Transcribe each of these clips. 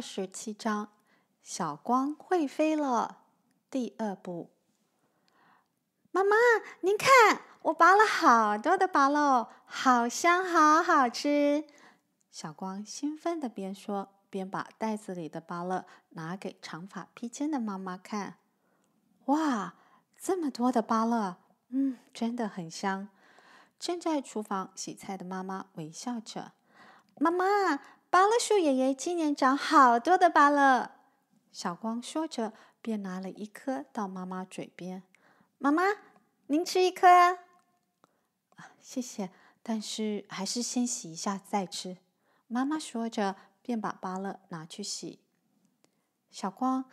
十七章，小光会飞了。第二步，妈妈，您看，我拔了好多的拔乐，好香，好好吃。小光兴奋的边说边把袋子里的芭乐拿给长发披肩的妈妈看。哇，这么多的芭乐，嗯，真的很香。正在厨房洗菜的妈妈微笑着，妈妈。芭乐树爷爷今年长好多的芭乐，小光说着，便拿了一颗到妈妈嘴边：“妈妈，您吃一颗啊，谢谢。但是还是先洗一下再吃。”妈妈说着，便把芭乐拿去洗。小光，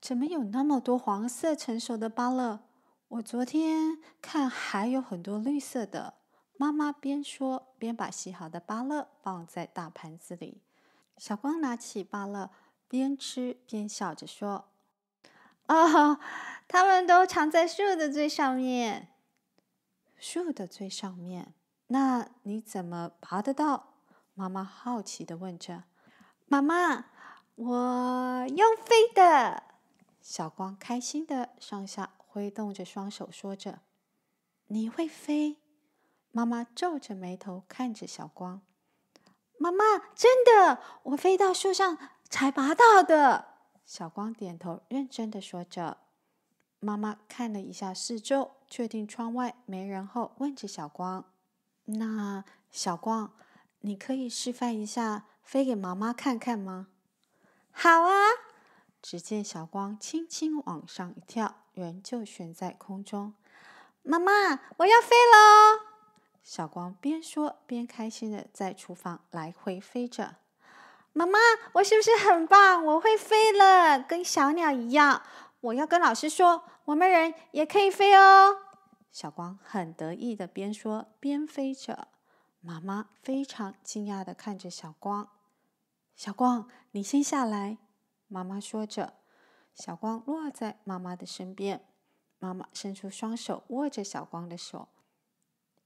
怎么有那么多黄色成熟的芭乐？我昨天看还有很多绿色的。妈妈边说边把洗好的芭乐放在大盘子里。小光拿起芭乐，边吃边笑着说：“哦，他们都藏在树的最上面。树的最上面，那你怎么爬得到？”妈妈好奇的问着。妈妈，我用飞的。小光开心的上下挥动着双手，说着：“你会飞。”妈妈皱着眉头看着小光。妈妈，真的，我飞到树上才拔到的。小光点头，认真的说着。妈妈看了一下四周，确定窗外没人后，问着小光：“那小光，你可以示范一下，飞给妈妈看看吗？”“好啊！”只见小光轻轻往上一跳，人就悬在空中。“妈妈，我要飞了！”小光边说边开心的在厨房来回飞着。妈妈，我是不是很棒？我会飞了，跟小鸟一样。我要跟老师说，我们人也可以飞哦。小光很得意的边说边飞着。妈妈非常惊讶的看着小光。小光，你先下来。妈妈说着，小光落在妈妈的身边。妈妈伸出双手握着小光的手。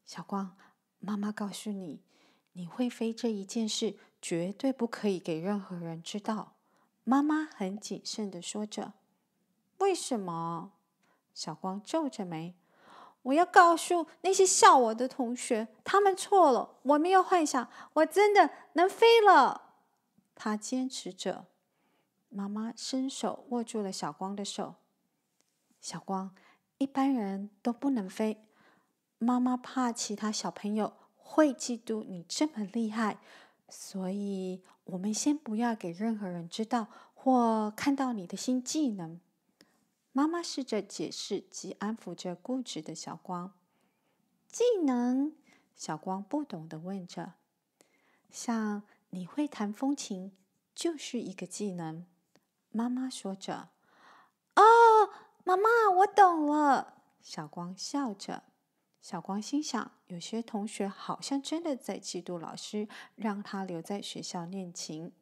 小光，妈妈告诉你，你会飞这一件事绝对不可以给任何人知道。妈妈很谨慎的说着：“为什么？”小光皱着眉：“我要告诉那些笑我的同学，他们错了。我没有幻想，我真的能飞了。”他坚持着。妈妈伸手握住了小光的手：“小光，一般人都不能飞。”妈妈怕其他小朋友会嫉妒你这么厉害，所以我们先不要给任何人知道或看到你的新技能。妈妈试着解释及安抚着固执的小光。技能？小光不懂地问着。像你会弹风琴就是一个技能。妈妈说着。哦，妈妈，我懂了。小光笑着。小光心想，有些同学好像真的在嫉妒老师，让他留在学校练琴，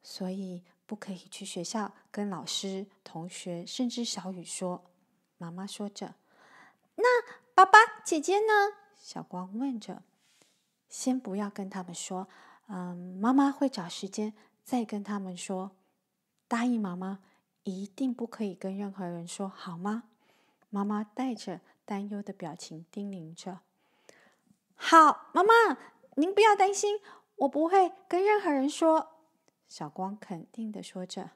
所以不可以去学校跟老师、同学，甚至小雨说。妈妈说着：“那爸爸、姐姐呢？”小光问着。先不要跟他们说，嗯，妈妈会找时间再跟他们说。答应妈妈，一定不可以跟任何人说，好吗？妈妈带着。担忧的表情叮咛着：“好，妈妈，您不要担心，我不会跟任何人说。”小光肯定的说着。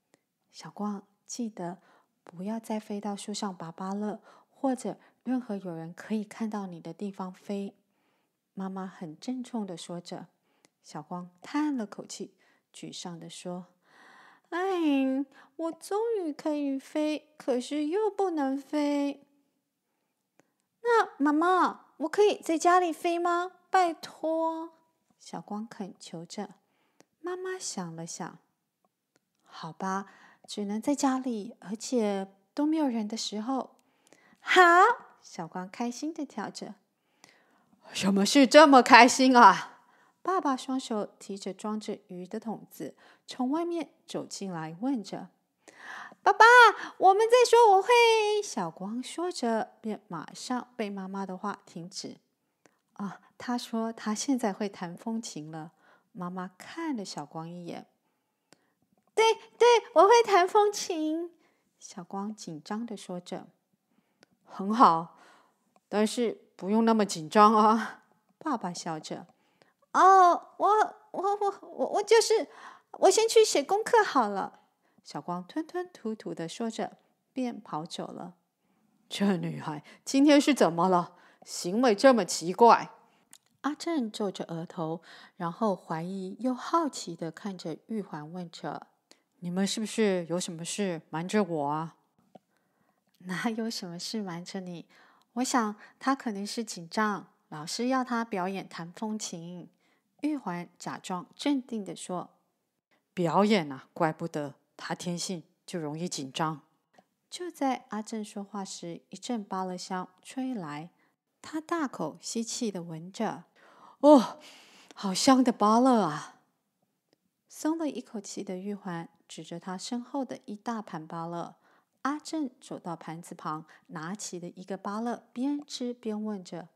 “小光，记得不要再飞到树上拔芭乐，或者任何有人可以看到你的地方飞。”妈妈很郑重的说着。小光叹了口气，沮丧的说：“哎，我终于可以飞，可是又不能飞。”那妈妈，我可以在家里飞吗？拜托，小光恳求着。妈妈想了想，好吧，只能在家里，而且都没有人的时候。好，小光开心的跳着。什么事这么开心啊？爸爸双手提着装着鱼的桶子，从外面走进来，问着。爸爸，我们在说我会小光，说着便马上被妈妈的话停止。啊，他说他现在会弹风琴了。妈妈看了小光一眼，对对，我会弹风琴。小光紧张的说着，很好，但是不用那么紧张啊。爸爸笑着，哦，我我我我我就是，我先去写功课好了。小光吞吞吐吐的说着，便跑走了。这女孩今天是怎么了？行为这么奇怪。阿正皱着额头，然后怀疑又好奇的看着玉环，问着：“你们是不是有什么事瞒着我？”啊？”“ 哪有什么事瞒着你？我想他肯定是紧张，老师要他表演弹风琴。玉环假装镇定的说：“表演啊，怪不得。”他天性就容易紧张。就在阿正说话时，一阵芭乐香吹来，他大口吸气的闻着，哦，好香的芭乐啊！松了一口气的玉环指着他身后的一大盘芭乐，阿正走到盘子旁，拿起了一个芭乐，边吃边问着：“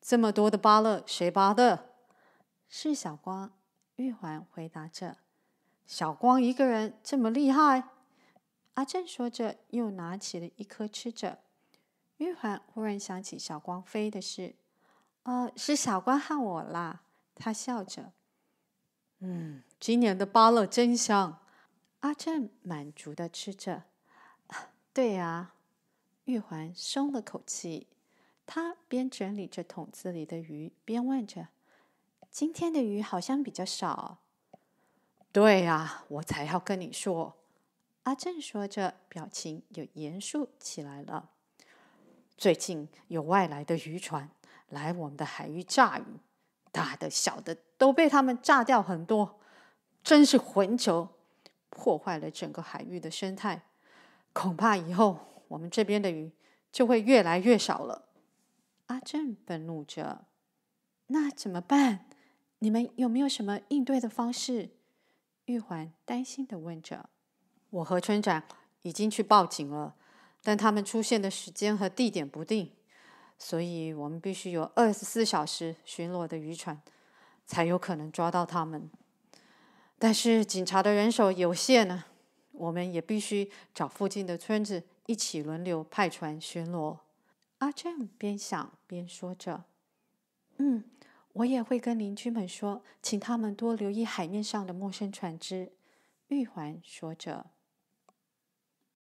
这么多的芭乐，谁扒的？”“是小光。”玉环回答着。小光一个人这么厉害，阿正说着，又拿起了一颗吃着。玉环忽然想起小光飞的事，呃，是小光害我啦。他笑着，嗯，今年的芭乐真香。阿正满足的吃着。对呀，玉环松了口气。他边整理着桶子里的鱼，边问着：“今天的鱼好像比较少。”对呀，我才要跟你说。阿正说着，表情又严肃起来了。最近有外来的渔船来我们的海域炸鱼，大的小的都被他们炸掉很多，真是混球，破坏了整个海域的生态。恐怕以后我们这边的鱼就会越来越少了。阿正愤怒着：“那怎么办？你们有没有什么应对的方式？”玉环担心地问着：“我和村长已经去报警了，但他们出现的时间和地点不定，所以我们必须有二十四小时巡逻的渔船，才有可能抓到他们。但是警察的人手有限呢，我们也必须找附近的村子一起轮流派船巡逻。”阿正边想边说着：“嗯。”我也会跟邻居们说，请他们多留意海面上的陌生船只。”玉环说着。